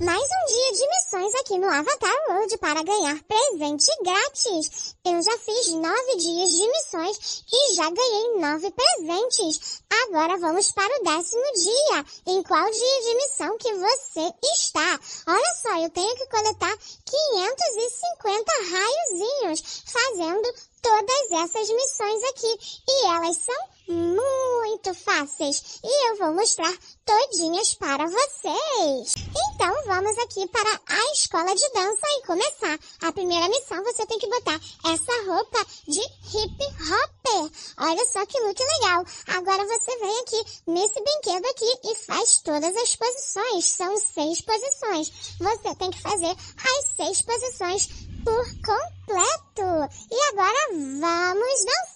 Mais um dia de missões aqui no Avatar World para ganhar presente grátis. Eu já fiz nove dias de missões e já ganhei nove presentes. Agora vamos para o décimo dia. Em qual dia de missão que você está? Olha só, eu tenho que coletar 550 raiozinhos fazendo todas essas missões aqui. E elas são muito fáceis. E eu vou mostrar todinhas para vocês. Então vamos aqui para a escola de dança e começar. A primeira missão você tem que botar essa roupa de hip hopper. Olha só que look legal. Agora você vem aqui nesse brinquedo aqui e faz todas as posições. São seis posições. Você tem que fazer as seis posições por completo. E agora vamos dançar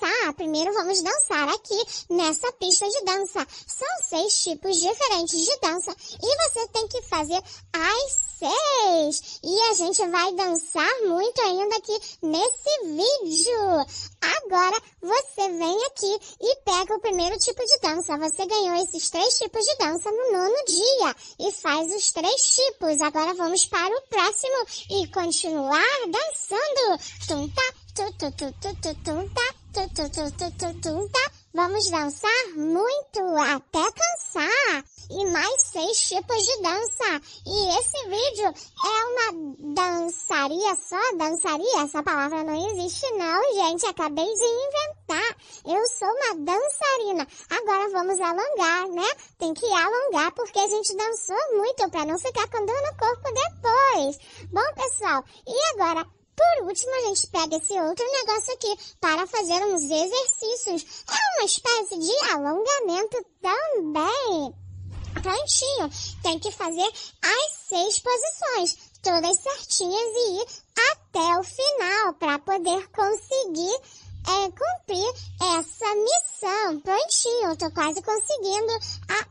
primeiro vamos dançar aqui nessa pista de dança. São seis tipos diferentes de dança e você tem que fazer as seis. E a gente vai dançar muito ainda aqui nesse vídeo. Agora você vem aqui e pega o primeiro tipo de dança. Você ganhou esses três tipos de dança no nono dia e faz os três tipos. Agora vamos para o próximo e continuar dançando. Tum tá, tu tu tu tu tu tum tá tu, tu, tu, tu, tu, tu, tá? Vamos dançar muito até cansar e mais seis tipos de dança. E esse vídeo é uma dançaria só? Dançaria? Essa palavra não existe não, gente. Acabei de inventar. Eu sou uma dançarina. Agora vamos alongar, né? Tem que alongar porque a gente dançou muito para não ficar com dor no corpo depois. Bom, pessoal, e agora por último, a gente pega esse outro negócio aqui para fazer uns exercícios. É uma espécie de alongamento também. Prontinho, tem que fazer as seis posições, todas certinhas e ir até o final para poder conseguir é, cumprir essa missão. Prontinho, Estou tô quase conseguindo a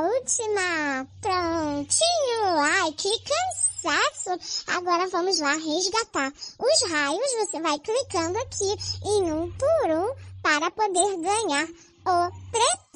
última. Prontinho. Ai, que cansaço. Agora vamos lá resgatar os raios. Você vai clicando aqui em um por um para poder ganhar o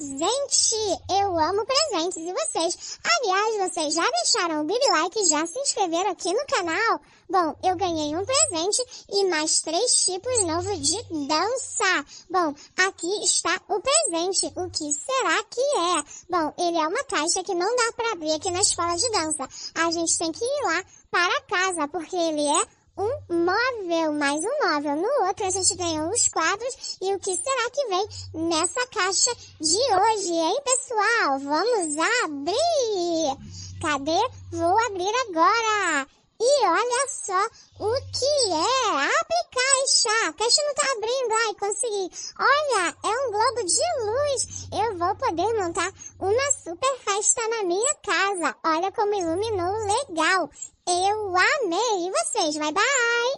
Gente, eu amo presentes e vocês? Aliás, vocês já deixaram o Bibi Like e já se inscreveram aqui no canal? Bom, eu ganhei um presente e mais três tipos novos de dança. Bom, aqui está o presente. O que será que é? Bom, ele é uma caixa que não dá para abrir aqui na escola de dança. A gente tem que ir lá para casa porque ele é um móvel móvel no outro, a gente ganhou os quadros e o que será que vem nessa caixa de hoje, hein, pessoal? Vamos abrir! Cadê? Vou abrir agora! E olha só o que é! Abre caixa! A caixa não tá abrindo! Ai, consegui! Olha, é um globo de luz! Eu vou poder montar uma super festa na minha casa! Olha como iluminou legal! Eu amei! E vocês? Bye, bye!